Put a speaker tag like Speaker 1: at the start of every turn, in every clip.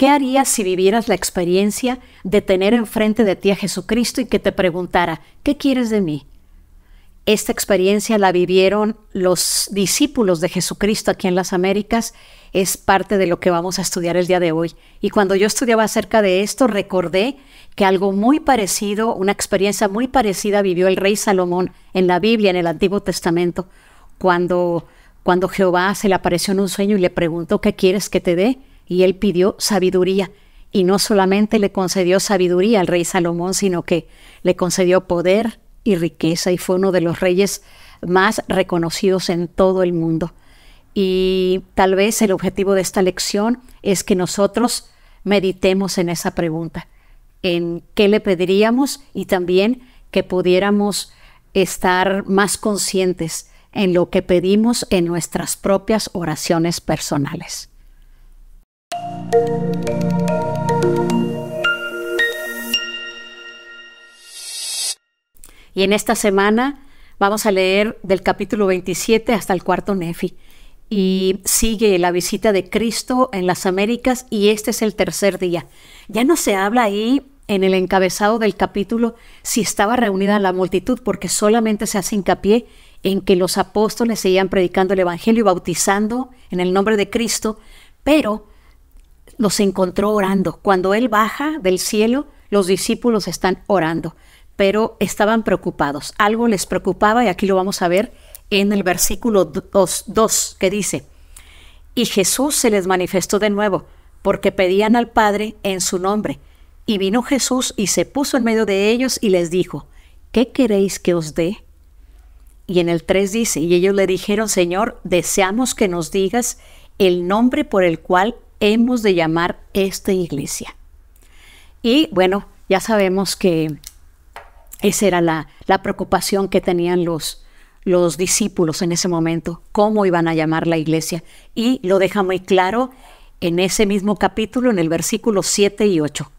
Speaker 1: ¿Qué harías si vivieras la experiencia de tener enfrente de ti a Jesucristo y que te preguntara, ¿qué quieres de mí? Esta experiencia la vivieron los discípulos de Jesucristo aquí en las Américas. Es parte de lo que vamos a estudiar el día de hoy. Y cuando yo estudiaba acerca de esto, recordé que algo muy parecido, una experiencia muy parecida vivió el rey Salomón en la Biblia, en el Antiguo Testamento, cuando, cuando Jehová se le apareció en un sueño y le preguntó, ¿qué quieres que te dé? y él pidió sabiduría. Y no solamente le concedió sabiduría al rey Salomón, sino que le concedió poder y riqueza y fue uno de los reyes más reconocidos en todo el mundo. Y tal vez el objetivo de esta lección es que nosotros meditemos en esa pregunta, en qué le pediríamos y también que pudiéramos estar más conscientes en lo que pedimos en nuestras propias oraciones personales. Y en esta semana vamos a leer del capítulo 27 hasta el cuarto Nefi. Y sigue la visita de Cristo en las Américas y este es el tercer día. Ya no se habla ahí en el encabezado del capítulo si estaba reunida la multitud, porque solamente se hace hincapié en que los apóstoles seguían predicando el Evangelio y bautizando en el nombre de Cristo, pero los encontró orando. Cuando Él baja del cielo, los discípulos están orando, pero estaban preocupados. Algo les preocupaba y aquí lo vamos a ver en el versículo 2, que dice, y Jesús se les manifestó de nuevo, porque pedían al Padre en su nombre. Y vino Jesús y se puso en medio de ellos y les dijo, ¿qué queréis que os dé? Y en el 3 dice, y ellos le dijeron, Señor, deseamos que nos digas el nombre por el cual hemos de llamar esta iglesia? Y bueno, ya sabemos que esa era la, preocupación que tenían los, los discípulos en ese momento, cómo iban a llamar la iglesia. Y lo deja muy claro en ese mismo capítulo, en el versículo 7 y 8,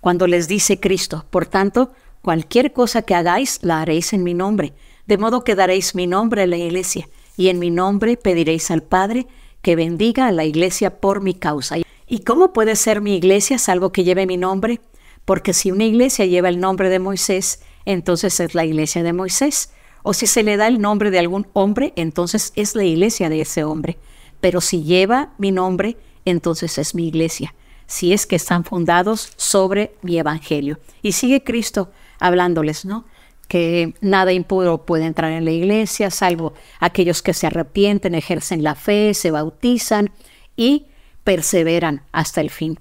Speaker 1: cuando les dice Cristo, por tanto, cualquier cosa que hagáis la haréis en mi nombre, de modo que daréis mi nombre a la iglesia, y en mi nombre pediréis al Padre, que bendiga a la iglesia por mi causa. ¿Y cómo puede ser mi iglesia salvo que lleve mi nombre? Porque si una iglesia lleva el nombre de Moisés, entonces es la iglesia de Moisés. O si se le da el nombre de algún hombre, entonces es la iglesia de ese hombre. Pero si lleva mi nombre, entonces es mi iglesia, si es que están fundados sobre mi evangelio. Y sigue Cristo hablándoles, ¿no? que nada impuro puede entrar en la iglesia, salvo aquellos que se arrepienten, ejercen la fe, se bautizan y perseveran hasta el fin.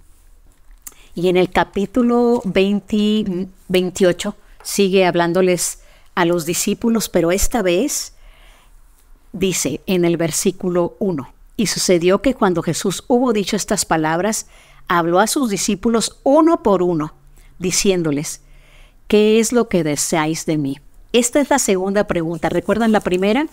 Speaker 1: Y en el capítulo 28 sigue hablándoles a los discípulos, pero esta vez dice en el versículo 1, y sucedió que cuando Jesús hubo dicho estas palabras, habló a sus discípulos uno por uno, diciéndoles, ¿Qué es lo que deseáis de mí? Esta es la segunda pregunta. ¿Recuerdan la primera?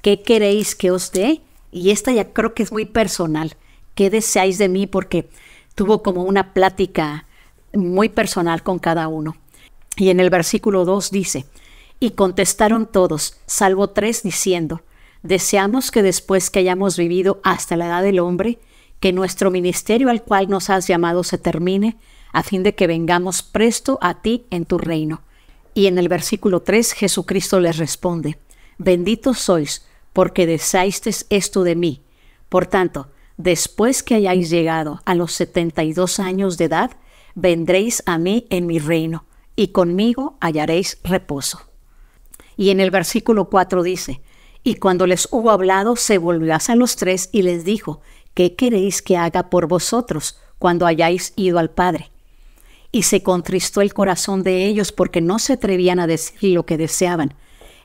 Speaker 1: ¿Qué queréis que os dé? Y esta ya creo que es muy personal. ¿Qué deseáis de mí? Porque tuvo como una plática muy personal con cada uno. Y en el versículo 2 dice, y contestaron todos, salvo tres, diciendo, deseamos que después que hayamos vivido hasta la edad del hombre, que nuestro ministerio al cual nos has llamado se termine a fin de que vengamos presto a ti en tu reino. Y en el versículo 3 Jesucristo les responde, benditos sois, porque deseasteis esto de mí. Por tanto, después que hayáis llegado a los 72 años de edad, vendréis a mí en mi reino, y conmigo hallaréis reposo. Y en el versículo 4 dice, y cuando les hubo hablado, se volvió a los tres y les dijo, ¿qué queréis que haga por vosotros cuando hayáis ido al Padre? y se contristó el corazón de ellos porque no se atrevían a decir lo que deseaban.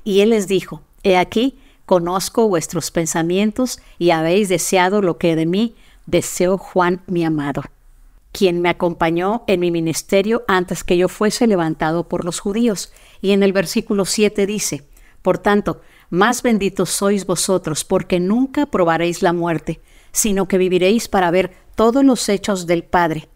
Speaker 1: Y él les dijo, He aquí, conozco vuestros pensamientos y habéis deseado lo que de mí deseó Juan mi amado, quien me acompañó en mi ministerio antes que yo fuese levantado por los judíos. Y en el versículo 7 dice, Por tanto, más benditos sois vosotros porque nunca probaréis la muerte, sino que viviréis para ver todos los hechos del Padre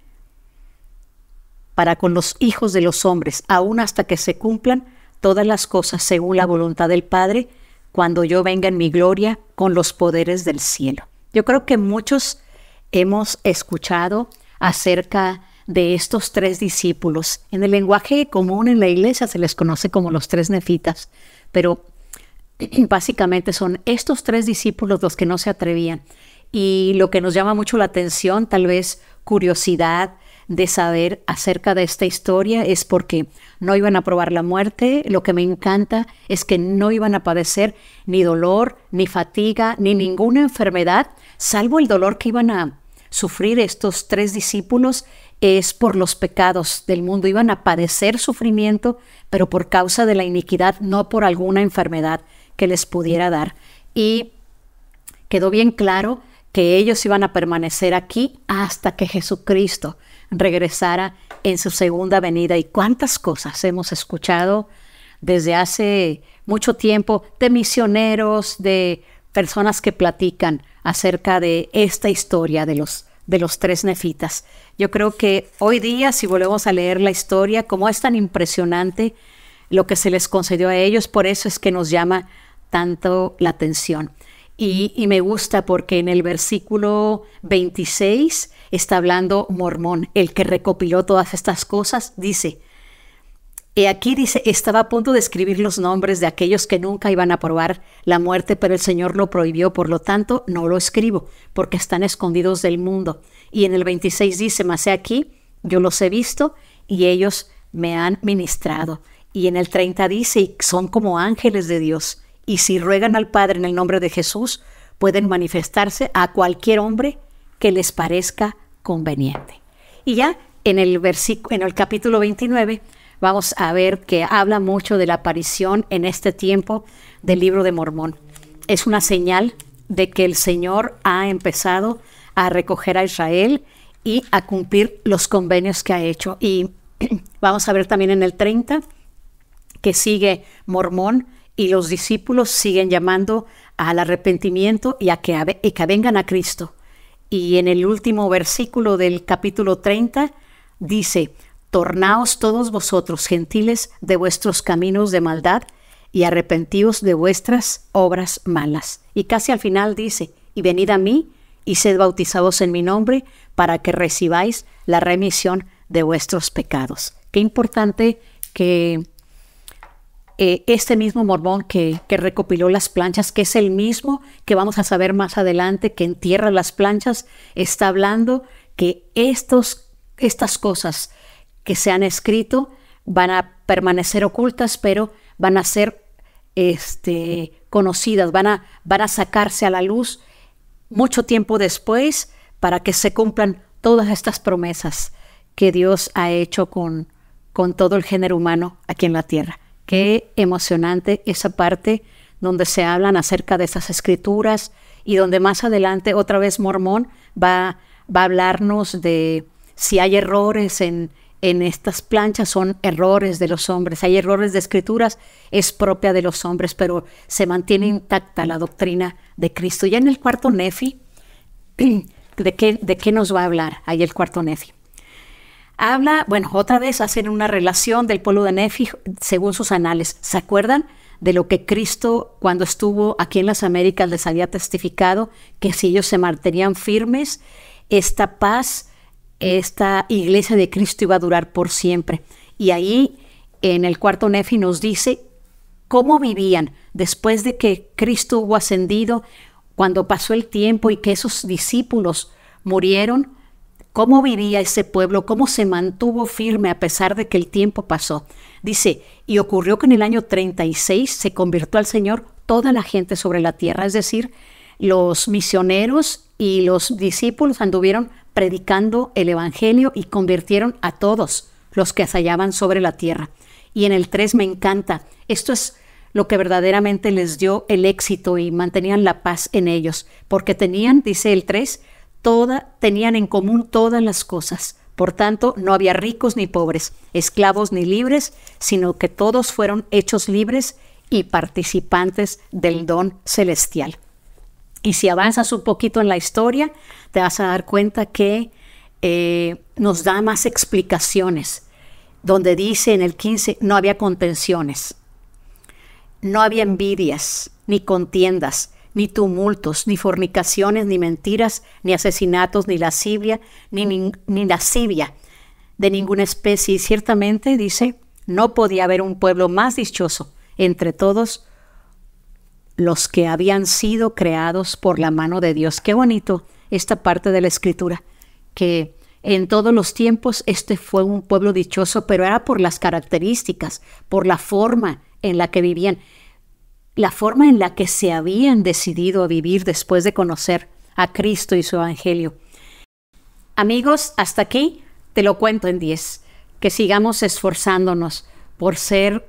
Speaker 1: para con los hijos de los hombres, aún hasta que se cumplan todas las cosas según la voluntad del Padre, cuando yo venga en mi gloria con los poderes del cielo. Yo creo que muchos hemos escuchado acerca de estos tres discípulos. En el lenguaje común en la iglesia se les conoce como los tres nefitas, pero básicamente son estos tres discípulos los que no se atrevían. Y lo que nos llama mucho la atención, tal vez curiosidad, de saber acerca de esta historia es porque no iban a probar la muerte. Lo que me encanta es que no iban a padecer ni dolor, ni fatiga, ni ninguna enfermedad, salvo el dolor que iban a sufrir estos tres discípulos es por los pecados del mundo. Iban a padecer sufrimiento, pero por causa de la iniquidad, no por alguna enfermedad que les pudiera dar. Y quedó bien claro que ellos iban a permanecer aquí hasta que Jesucristo regresara en su segunda venida. Y cuántas cosas hemos escuchado desde hace mucho tiempo de misioneros, de personas que platican acerca de esta historia de los, de los tres nefitas. Yo creo que hoy día, si volvemos a leer la historia, como es tan impresionante lo que se les concedió a ellos, por eso es que nos llama tanto la atención. Y, me gusta porque en el versículo 26 está hablando Mormón, el que recopiló todas estas cosas, dice, y aquí dice, estaba a punto de escribir los nombres de aquellos que nunca iban a probar la muerte, pero el Señor lo prohibió, por lo tanto no lo escribo, porque están escondidos del mundo. Y en el 26 dice, más he aquí, yo los he visto y ellos me han ministrado. Y en el 30 dice, son como ángeles de Dios y si ruegan al Padre en el nombre de Jesús, pueden manifestarse a cualquier hombre que les parezca conveniente. Y ya en el, en el capítulo 29 vamos a ver que habla mucho de la aparición en este tiempo del libro de Mormón. Es una señal de que el Señor ha empezado a recoger a Israel y a cumplir los convenios que ha hecho. Y vamos a ver también en el 30 que sigue Mormón y los discípulos siguen llamando al arrepentimiento y a que, vengan a Cristo. Y en el último versículo del capítulo 30 dice, Tornaos todos vosotros gentiles de vuestros caminos de maldad y arrepentíos de vuestras obras malas. Y casi al final dice, y venid a mí y sed bautizados en mi nombre para que recibáis la remisión de vuestros pecados. Qué importante que eh, este mismo mormón que, recopiló las planchas, que es el mismo que vamos a saber más adelante que entierra las planchas, está hablando que estos, estas cosas que se han escrito van a permanecer ocultas, pero van a ser este, conocidas, van a, van a sacarse a la luz mucho tiempo después para que se cumplan todas estas promesas que Dios ha hecho con, con todo el género humano aquí en la tierra. Qué emocionante esa parte donde se hablan acerca de esas escrituras y donde más adelante otra vez Mormón va, va a hablarnos de si hay errores en, en estas planchas son errores de los hombres, hay errores de escrituras, es propia de los hombres, pero se mantiene intacta la doctrina de Cristo. Ya en el cuarto Nefi, ¿de qué, de qué nos va a hablar ahí el cuarto Nefi? Habla, bueno, otra vez hacen una relación del pueblo de Nefi según sus anales. ¿Se acuerdan de lo que Cristo, cuando estuvo aquí en las Américas, les había testificado? Que si ellos se mantenían firmes, esta paz, esta iglesia de Cristo iba a durar por siempre. Y ahí, en el cuarto Nefi, nos dice cómo vivían después de que Cristo hubo ascendido, cuando pasó el tiempo y que esos discípulos murieron cómo vivía ese pueblo, cómo se mantuvo firme a pesar de que el tiempo pasó. Dice, y ocurrió que en el año 36 se convirtió al Señor toda la gente sobre la tierra, es decir, los misioneros y los discípulos anduvieron predicando el Evangelio y convirtieron a todos los que asallaban sobre la tierra. Y en el 3 me encanta, esto es lo que verdaderamente les dio el éxito y mantenían la paz en ellos, porque tenían, dice el 3, tenían en común todas las cosas. Por tanto, no había ricos ni pobres, esclavos ni libres, sino que todos fueron hechos libres y participantes del don celestial. Y si avanzas un poquito en la historia, te vas a dar cuenta que eh, nos da más explicaciones, donde dice en el 15, no había contenciones, no había envidias ni contiendas, ni tumultos, ni fornicaciones, ni mentiras, ni asesinatos, ni lascivia, ni, ni, lascivia de ninguna especie. Y ciertamente, dice, no podía haber un pueblo más dichoso entre todos los que habían sido creados por la mano de Dios. Qué bonito esta parte de la escritura, que en todos los tiempos este fue un pueblo dichoso, pero era por las características, por la forma en la que vivían la forma en la que se habían decidido a vivir después de conocer a Cristo y su Evangelio. Amigos, hasta aquí te lo cuento en 10, que sigamos esforzándonos por ser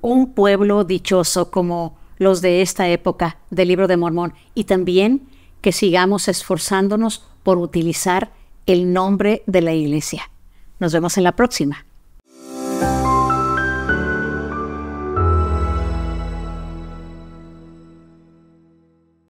Speaker 1: un pueblo dichoso como los de esta época del libro de Mormón y también que sigamos esforzándonos por utilizar el nombre de la iglesia. Nos vemos en la próxima.